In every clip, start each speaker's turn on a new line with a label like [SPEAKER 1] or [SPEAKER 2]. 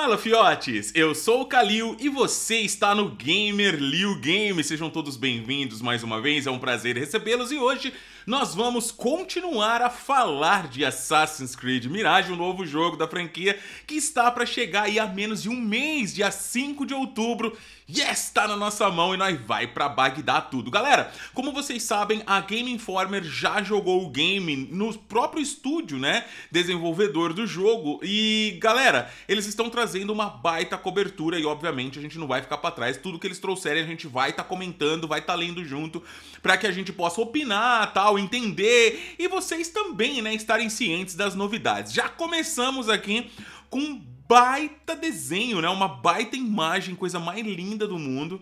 [SPEAKER 1] Fala, fiotes! Eu sou o Kalil e você está no Gamer Liu Game. Sejam todos bem-vindos mais uma vez, é um prazer recebê-los e hoje nós vamos continuar a falar de Assassin's Creed Mirage, o um novo jogo da franquia que está para chegar aí a menos de um mês, dia 5 de outubro. Yes, está na nossa mão e nós vai para Bagdá tudo. Galera, como vocês sabem, a Game Informer já jogou o game no próprio estúdio, né, desenvolvedor do jogo. E, galera, eles estão trazendo uma baita cobertura e obviamente a gente não vai ficar para trás. Tudo que eles trouxerem a gente vai estar tá comentando, vai estar tá lendo junto para que a gente possa opinar, tal entender e vocês também, né, estarem cientes das novidades. Já começamos aqui com um baita desenho, né? Uma baita imagem, coisa mais linda do mundo.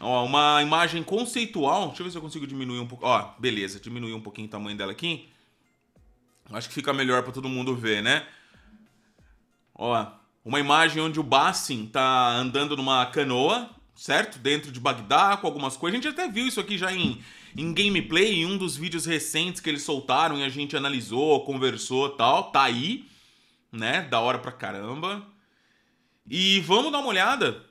[SPEAKER 1] Ó, uma imagem conceitual. Deixa eu ver se eu consigo diminuir um pouco. Ó, beleza, diminuir um pouquinho o tamanho dela aqui. Acho que fica melhor para todo mundo ver, né? Ó, uma imagem onde o Bassin tá andando numa canoa certo? Dentro de Bagdá, com algumas coisas. A gente até viu isso aqui já em, em gameplay, em um dos vídeos recentes que eles soltaram e a gente analisou, conversou tal. Tá aí, né? Da hora pra caramba. E vamos dar uma olhada,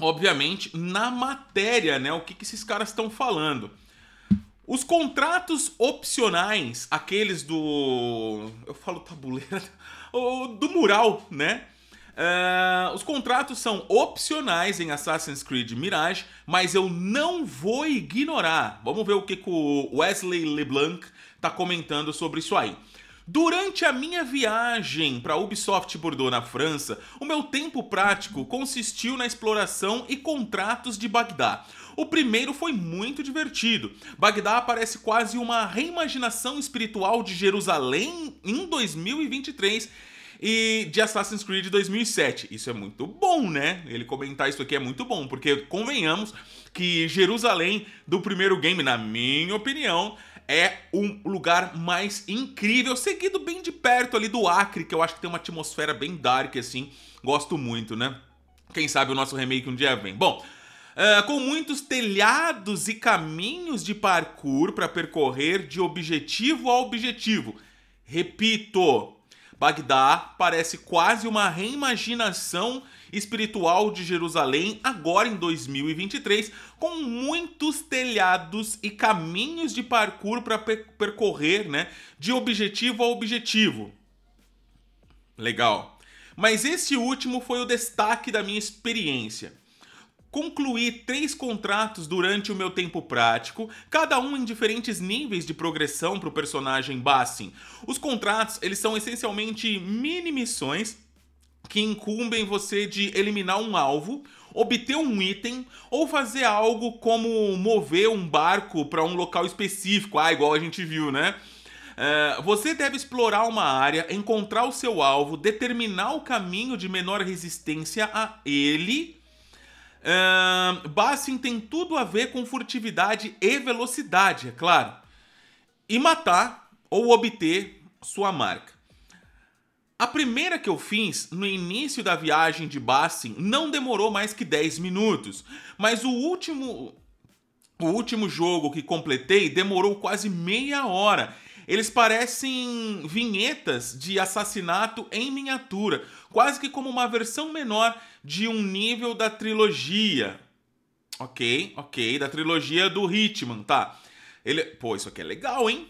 [SPEAKER 1] obviamente, na matéria, né? O que, que esses caras estão falando. Os contratos opcionais, aqueles do. Eu falo tabuleiro. Do mural, né? Uh, os contratos são opcionais em Assassin's Creed Mirage, mas eu não vou ignorar. Vamos ver o que, que o Wesley LeBlanc está comentando sobre isso aí. Durante a minha viagem para Ubisoft Bordeaux na França, o meu tempo prático consistiu na exploração e contratos de Bagdá. O primeiro foi muito divertido. Bagdá parece quase uma reimaginação espiritual de Jerusalém em 2023 e de Assassin's Creed 2007. Isso é muito bom, né? Ele comentar isso aqui é muito bom, porque convenhamos que Jerusalém do primeiro game, na minha opinião, é um lugar mais incrível, seguido bem de perto ali do Acre, que eu acho que tem uma atmosfera bem dark assim. Gosto muito, né? Quem sabe o nosso remake um dia vem. Bom, Uh, com muitos telhados e caminhos de parkour para percorrer de objetivo a objetivo. Repito, Bagdá parece quase uma reimaginação espiritual de Jerusalém agora em 2023, com muitos telhados e caminhos de parkour para percorrer, né, de objetivo a objetivo. Legal. Mas esse último foi o destaque da minha experiência concluí três contratos durante o meu tempo prático, cada um em diferentes níveis de progressão para o personagem Bassin. Os contratos eles são essencialmente mini missões que incumbem você de eliminar um alvo, obter um item ou fazer algo como mover um barco para um local específico, ah, igual a gente viu, né? É, você deve explorar uma área, encontrar o seu alvo, determinar o caminho de menor resistência a ele Bassin tem tudo a ver com furtividade e velocidade, é claro. E matar ou obter sua marca. A primeira que eu fiz no início da viagem de Bassin não demorou mais que 10 minutos, mas o último o último jogo que completei demorou quase meia hora eles parecem vinhetas de assassinato em miniatura, quase que como uma versão menor de um nível da trilogia. Ok, ok, da trilogia do Hitman, tá? Ele, pô, isso aqui é legal, hein?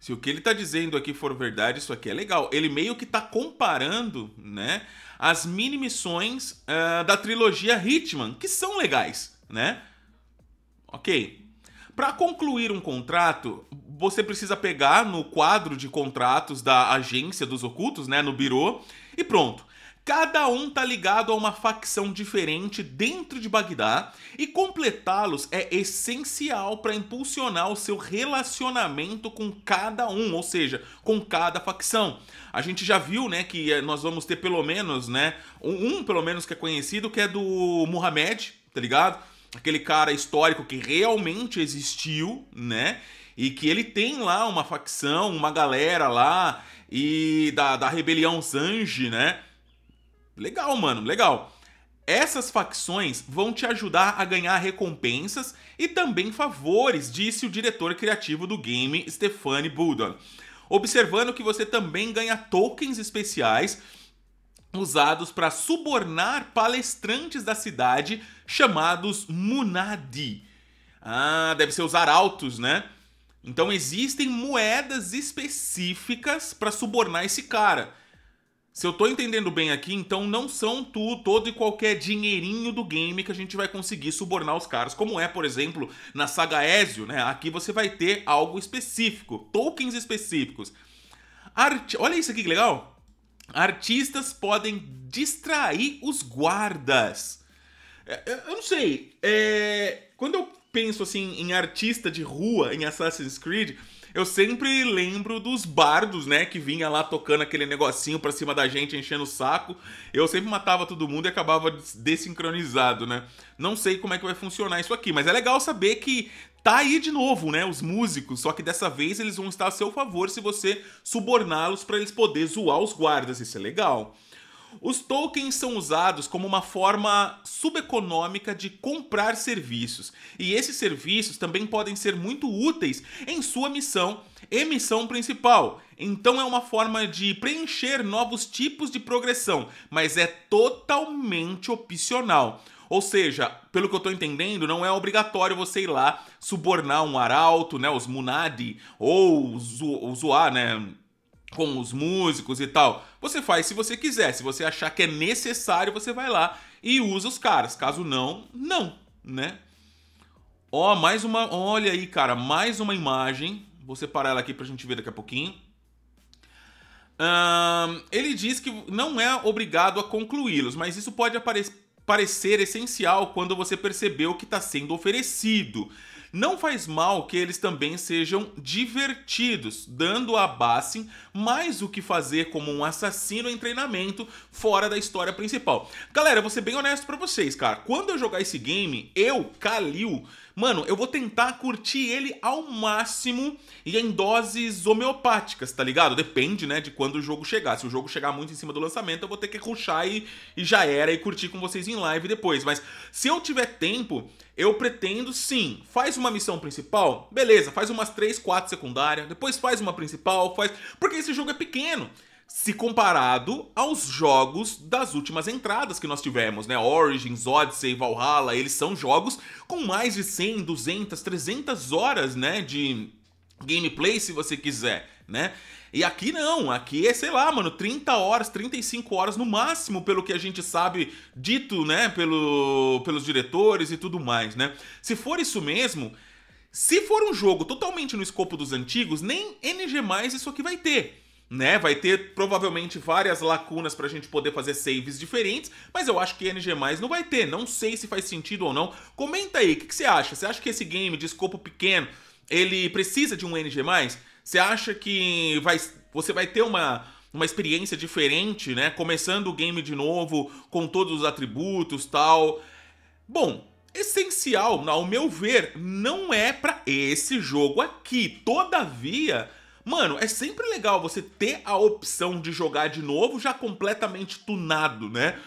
[SPEAKER 1] Se o que ele tá dizendo aqui for verdade, isso aqui é legal. Ele meio que tá comparando, né, as mini missões uh, ah, da trilogia Hitman, que são legais, né? Ok. Para concluir um contrato, você precisa pegar no quadro de contratos da agência dos ocultos, né, no birô, e pronto. Cada um tá ligado a uma facção diferente dentro de Bagdá e completá-los é essencial para impulsionar o seu relacionamento com cada um, ou seja, com cada facção. A gente já viu, né, que eh, nós vamos ter pelo menos, né, um, um pelo menos que é conhecido, que é do Muhammad, tá ligado? aquele cara histórico que realmente existiu, né? E que ele tem lá uma facção, uma galera lá, e da, da rebelião Sanji, né? Legal, mano, legal. Essas facções vão te ajudar a ganhar recompensas e também favores, disse o diretor criativo do game, Stefani Budon. Observando que você também ganha tokens especiais usados para subornar palestrantes da cidade chamados munadi. Ah, deve ser os arautos, né? Então existem moedas específicas para subornar esse cara. Se eu estou entendendo bem aqui, então não são tu, todo e qualquer dinheirinho do game que a gente vai conseguir subornar os caras, como é, por exemplo, na saga Ezio, né? Aqui você vai ter algo específico, tokens específicos. Arte... Olha isso aqui que legal! Artistas podem distrair os guardas. É, eu não sei. É... Quando eu penso assim em artista de rua em Assassin's Creed, eu sempre lembro dos bardos, né? Que vinha lá tocando aquele negocinho pra cima da gente, enchendo o saco. Eu sempre matava todo mundo e acabava desincronizado, né? Não sei como é que vai funcionar isso aqui, mas é legal saber que Tá aí de novo, né? Os músicos, só que dessa vez eles vão estar a seu favor se você suborná-los para eles poder zoar os guardas, isso é legal. Os tokens são usados como uma forma subeconômica de comprar serviços, e esses serviços também podem ser muito úteis em sua missão e missão principal. Então é uma forma de preencher novos tipos de progressão, mas é totalmente opcional. Ou seja, pelo que eu estou entendendo, não é obrigatório você ir lá subornar um arauto, né, os munadi, ou, zo zoar, né, com os músicos e tal. Você faz se você quiser, se você achar que é necessário, você vai lá e usa os caras. Caso não, não, né? Ó, mais uma, olha aí, cara, mais uma imagem. Vou separar ela aqui pra gente ver daqui a pouquinho. Um, ele diz que não é obrigado a concluí-los, mas isso pode aparecer parecer essencial quando você percebeu que está sendo oferecido. Não faz mal que eles também sejam divertidos, dando a Bassin mais o que fazer como um assassino em treinamento fora da história principal. Galera, vou ser bem honesto para vocês, cara. Quando eu jogar esse game, eu, Kalil, mano, eu vou tentar curtir ele ao máximo e em doses homeopáticas, tá ligado? Depende, né, de quando o jogo chegar. Se o jogo chegar muito em cima do lançamento, eu vou ter que ruxar e, e já era e curtir com vocês em live depois. Mas se eu tiver tempo, eu pretendo sim. Faz uma missão principal, beleza, faz umas 3, 4 secundárias, depois faz uma principal, faz. Porque esse jogo é pequeno. Se comparado aos jogos das últimas entradas que nós tivemos, né? Origins, Odyssey, Valhalla, eles são jogos com mais de 100, 200, 300 horas, né? De, gameplay se você quiser, né? E aqui não, aqui é, sei lá, mano, 30 horas, 35 horas no máximo, pelo que a gente sabe, dito, né, pelo, pelos diretores e tudo mais, né? Se for isso mesmo, se for um jogo totalmente no escopo dos antigos, nem NG+, isso aqui vai ter. Né? Vai ter provavelmente várias lacunas para a gente poder fazer saves diferentes, mas eu acho que NG+, não vai ter. Não sei se faz sentido ou não. Comenta aí, o que, que você acha? Você acha que esse game de escopo pequeno ele precisa de um NG+, você acha que vai, você vai ter uma, uma experiência diferente, né? Começando o game de novo, com todos os atributos tal. Bom, essencial, ao meu ver, não é para esse jogo aqui. Todavia, mano, é sempre legal você ter a opção de jogar de novo já completamente tunado, né?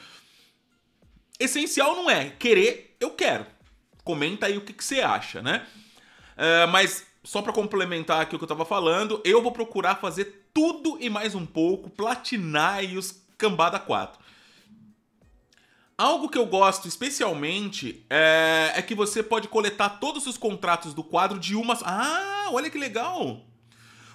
[SPEAKER 1] Essencial não é. Querer, eu quero. Comenta aí o que, que você acha, né? É, mas só para complementar aqui o que eu tava falando, eu vou procurar fazer tudo e mais um pouco, platinar e os cambada 4. Algo que eu gosto especialmente é, é que você pode coletar todos os contratos do quadro de uma. Ah, olha que legal!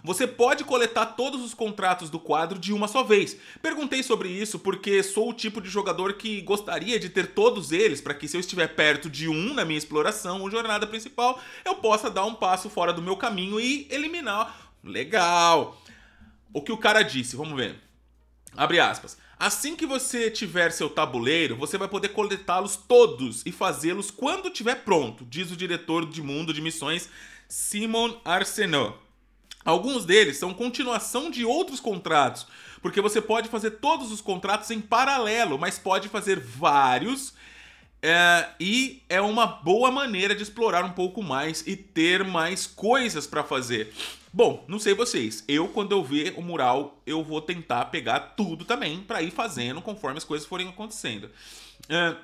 [SPEAKER 1] Você pode coletar todos os contratos do quadro de uma só vez. Perguntei sobre isso porque sou o tipo de jogador que gostaria de ter todos eles para que se eu estiver perto de um na minha exploração ou jornada principal, eu possa dar um passo fora do meu caminho e eliminar. Legal. O que o cara disse, vamos ver. Abre aspas. Assim que você tiver seu tabuleiro, você vai poder coletá-los todos e fazê-los quando tiver pronto, diz o diretor de mundo de missões Simon Arsenault. Alguns deles são continuação de outros contratos, porque você pode fazer todos os contratos em paralelo, mas pode fazer vários. É, e é uma boa maneira de explorar um pouco mais e ter mais coisas para fazer. Bom, não sei vocês, eu quando eu ver o mural, eu vou tentar pegar tudo também para ir fazendo conforme as coisas forem acontecendo. É,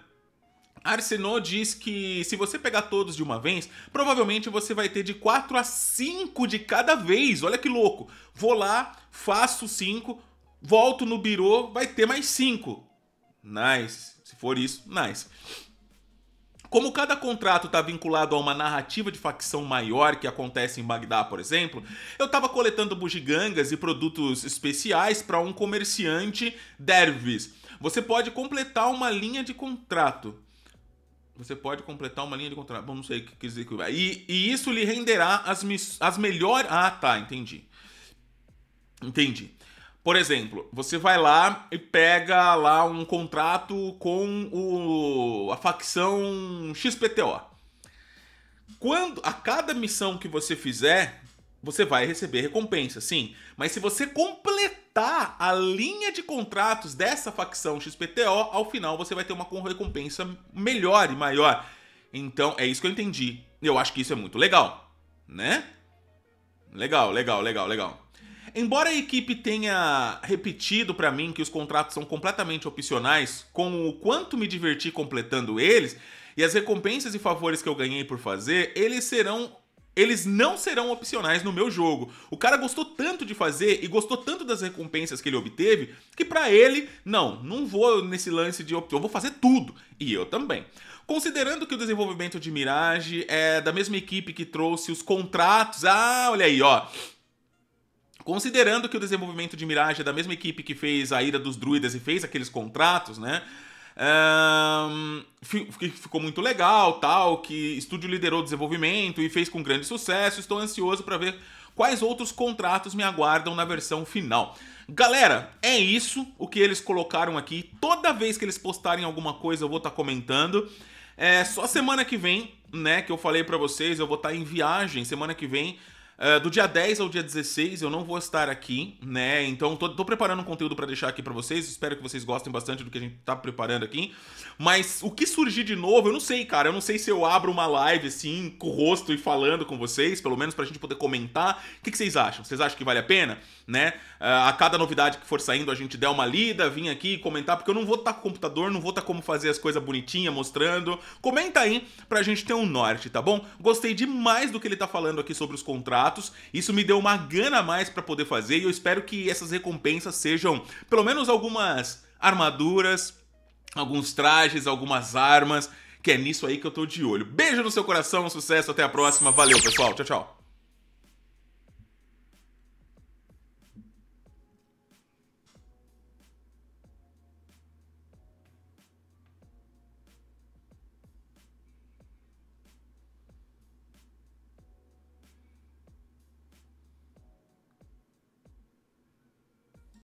[SPEAKER 1] Arsenault diz que se você pegar todos de uma vez, provavelmente você vai ter de 4 a 5 de cada vez. Olha que louco. Vou lá, faço 5, volto no birô, vai ter mais 5. Nice. Se for isso, nice. Como cada contrato está vinculado a uma narrativa de facção maior que acontece em Bagdá, por exemplo, eu estava coletando bugigangas e produtos especiais para um comerciante Dervis. Você pode completar uma linha de contrato. Você pode completar uma linha de contrato. Bom, não sei o que quer dizer. E, e isso lhe renderá as, as melhores. Ah, tá, entendi. Entendi. Por exemplo, você vai lá e pega lá um contrato com o, a facção XPTO. Quando a cada missão que você fizer, você vai receber recompensa, sim. Mas se você completar completar a linha de contratos dessa facção XPTO, ao final você vai ter uma recompensa melhor e maior. Então, é isso que eu entendi. Eu acho que isso é muito legal, né? Legal, legal, legal, legal. Embora a equipe tenha repetido para mim que os contratos são completamente opcionais, com o quanto me diverti completando eles e as recompensas e favores que eu ganhei por fazer, eles serão eles não serão opcionais no meu jogo. O cara gostou tanto de fazer e gostou tanto das recompensas que ele obteve que para ele, não, não vou nesse lance de opção, vou fazer tudo. E eu também. Considerando que o desenvolvimento de Mirage é da mesma equipe que trouxe os contratos. Ah, olha aí, ó. Considerando que o desenvolvimento de Mirage é da mesma equipe que fez a Ira dos Druidas e fez aqueles contratos, né? que um, ficou muito legal, tal, que estúdio liderou o desenvolvimento e fez com grande sucesso. Estou ansioso para ver quais outros contratos me aguardam na versão final. Galera, é isso o que eles colocaram aqui. Toda vez que eles postarem alguma coisa, eu vou estar tá comentando. É só semana que vem, né, que eu falei para vocês, eu vou estar tá em viagem. Semana que vem é, do dia 10 ao dia 16 eu não vou estar aqui, né? Então tô, tô preparando um conteúdo para deixar aqui para vocês. Espero que vocês gostem bastante do que a gente tá preparando aqui. Mas o que surgir de novo, eu não sei, cara. Eu não sei se eu abro uma live assim, com o rosto e falando com vocês, pelo menos pra gente poder comentar. O que, que vocês acham? Vocês acham que vale a pena, né? Uh, a cada novidade que for saindo, a gente der uma lida, vir aqui comentar, porque eu não vou estar tá com o computador, não vou estar tá como fazer as coisas bonitinhas, mostrando. Comenta aí pra gente ter um norte, tá bom? Gostei demais do que ele tá falando aqui sobre os contratos status. Isso me deu uma gana a mais para poder fazer e eu espero que essas recompensas sejam pelo menos algumas armaduras, alguns trajes, algumas armas, que é nisso aí que eu tô de olho. Beijo no seu coração, sucesso, até a próxima. Valeu, pessoal. Tchau, tchau.